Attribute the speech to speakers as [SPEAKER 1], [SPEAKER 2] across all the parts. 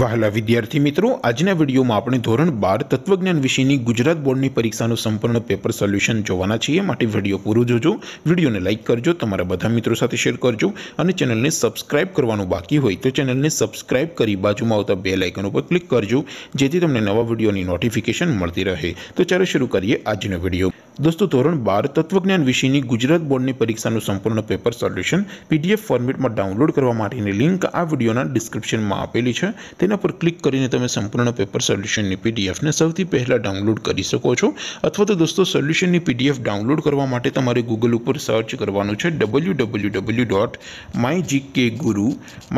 [SPEAKER 1] વહાલા વિદ્યાર્થી મિત્રો આજના વિડીયોમાં આપણે ધોરણ બાર તત્વજ્ઞાન વિશેની ગુજરાત બોર્ડની પરીક્ષાનું સંપૂર્ણ પેપર સોલ્યુશન જોવાના છીએ માટે વિડીયો પૂરો જોજો વિડીયોને લાઇક કરજો તમારા બધા મિત્રો સાથે શેર કરજો અને ચેનલને સબસ્ક્રાઇબ કરવાનું બાકી હોય તો ચેનલને સબસ્ક્રાઇબ કરી બાજુમાં આવતા બે લાઇકન ઉપર ક્લિક કરજો જેથી તમને નવા વિડીયોની નોટિફિકેશન મળતી રહે તો ચાલો શરૂ કરીએ આજનો વિડીયો દોસ્તો ધોરણ બાર તત્વજ્ઞાન વિષયની ગુજરાત બોર્ડની પરીક્ષાનું સંપૂર્ણ પેપર સોલ્યુશન પીડીએફ ફોર્મેટમાં ડાઉનલોડ કરવા માટેની લિંક આ વિડીયોના ડિસ્ક્રિપ્શનમાં આપેલી છે તેના પર ક્લિક કરીને તમે સંપૂર્ણ પેપર સોલ્યુશનની પીડીએફને સૌથી પહેલાં ડાઉનલોડ કરી શકો છો અથવા તો દોસ્તો સોલ્યુશનની પીડીએફ ડાઉનલોડ કરવા માટે તમારે ગૂગલ ઉપર સર્ચ કરવાનું છે W W W dot my GK guru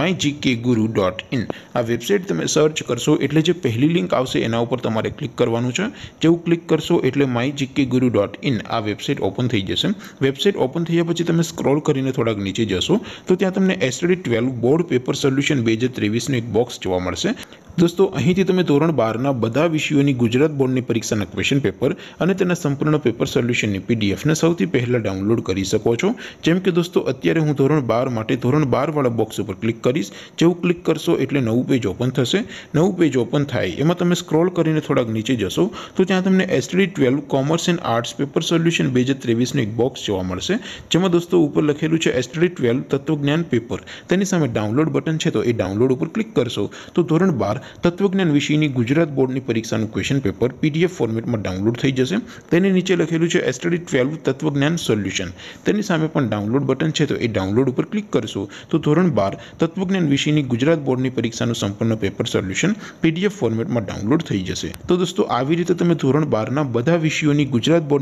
[SPEAKER 1] my GK guru dot in આ વેબસાઇટ તમે સર્ચ કરશો એટલે જે પહેલી લિંક આવશે એના ઉપર તમારે ક્લિક કરવાનું છે જેવું ક્લિક કરશો એટલે my GK guru dot dot in આ વેબસાઇટ ઓપન થઈ જશે વેબસાઇટ ઓપન થયા પછી તમે સ્ક્રોલ કરીને થોડાક નીચે જશો તો ત્યાં તમને SD twelve board paper solution બે હજાર ત્રેવીસનું એક બોક્સ જોવા મળશે દોસ્તો અહીંથી તમે ધોરણ બારના બધા વિષયોની ગુજરાત બોર્ડની પરીક્ષાના ક્વેશ્ચન પેપર અને તેના સંપૂર્ણ પેપર સોલ્યુશનની પીડીએફને સૌથી પહેલાં ડાઉનલોડ કરી શકો છો જેમ કે દોસ્તો અત્યારે હું ધોરણ બાર માટે ધોરણ બારવાળા બોક્સ ઉપર ક્લિક કરીશ જેવું ક્લિક કરશો એટલે નવું પેજ ઓપન થશે નવું પેજ ઓપન થાય એમાં તમે સ્ક્રોલ કરીને થોડાક નીચે જશો તો ત્યાં તમને SD twelve commerce and arts paper solution બે હજાર ત્રેવીસનું એક બોક્સ જોવા મળશે જેમાં દોસ્તો ઉપર લખેલું છે એસટડી ટ્વેલ્વ તત્વજ્ઞાન પેપર તેની સામે ડાઉનલોડ બટન છે તો એ ડાઉનલોડ ઉપર ક્લિક કરશો તો ધોરણ બાર તત્વજ્ઞાન વિષયની ગુજરાત બોર્ડની પરીક્ષાનું ક્વેશ્ચન પેપર પીડીએફ ફોર્મેટમાં ડાઉનલોડ થઈ જશે તેની નીચે લખેલું છે એસટડી ટ્વેલ્વ તત્વજ્ઞાન સોલ્યુશન તેની સામે પણ ડાઉનલોડ બટન છે તો એ ડાઉનલોડ ઉપર ક્લિક કરશો તો ધોરણ બાર તત્વજ્ઞાન વિષયની ગુજરાત બોર્ડની પરીક્ષાનું સંપૂર્ણ પેપર સોલ્યુશન પીડીએફ ફોર્મેટમાં ડાઉનલોડ થઈ જશે તો દોસ્તો આવી રીતે તમે ધોરણ બારના બધા વિષયોની ગુજરાત બોર્ડ